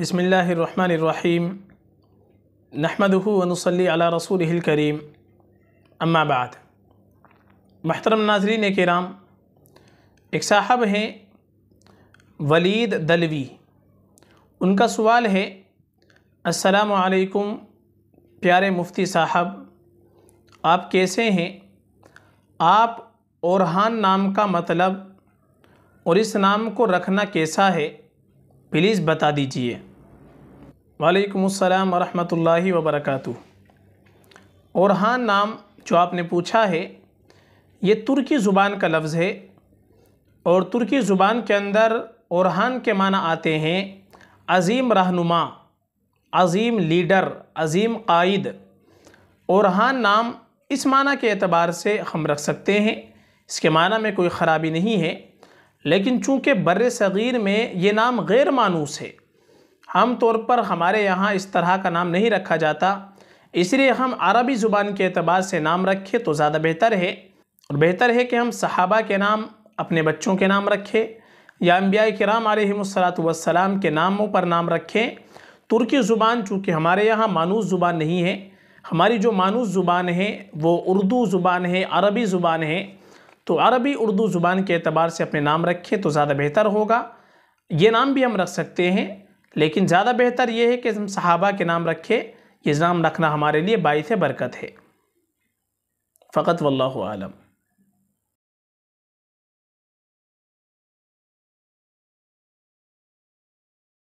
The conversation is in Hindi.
बसमीम नहमदनसली रसूल करीम अम्माबाद महतरम नाजरीन कराम एक साहब हैं वलीद दलवी उनका सवाल है असलकुम प्यारे मुफ्ती साहब आप कैसे हैं आप औरहान नाम का मतलब और इस नाम को रखना कैसा है प्लीज़ बता दीजिए वालेकुम वरहमतुल्लाहि और हाँ नाम जो आपने पूछा है ये तुर्की ज़ुबान का लफ्ज़ है और तुर्की ज़ुबान के अंदर औरहान के माना आते हैं अज़ीम रहनुमा अज़ीम लीडर अज़ीम कायद औरहान नाम इस माना के अतबार से हम रख सकते हैं इसके माना में कोई ख़राबी नहीं है लेकिन चूँकि बर सग़ीर में ये नाम गैर मानूस है आम तौर पर हमारे यहाँ इस तरह का नाम नहीं रखा जाता इसलिए हम अरबी ज़ुबान के अतबार से नाम रखें तो ज़्यादा बेहतर है और बेहतर है कि हम सहाबा के नाम अपने बच्चों के नाम रखें या अम्बिया कराम आलत वसलाम के नामों पर नाम रखें तुर्की ज़ुबान चूँकि हमारे यहाँ मानूस ज़ुबान नहीं है हमारी जो मानूस ज़ुबान है वो उर्दू ज़ुबान है अरबी ज़ुबान है तो अरबी उर्दू ज़ुबान के अतबार से अपने नाम रखें तो ज़्यादा बेहतर होगा ये नाम भी हम रख सकते हैं लेकिन ज़्यादा बेहतर ये है कि हम सहाबा के नाम रखें ये नाम रखना हमारे लिए बायस बरकत है फ़कत वल्लम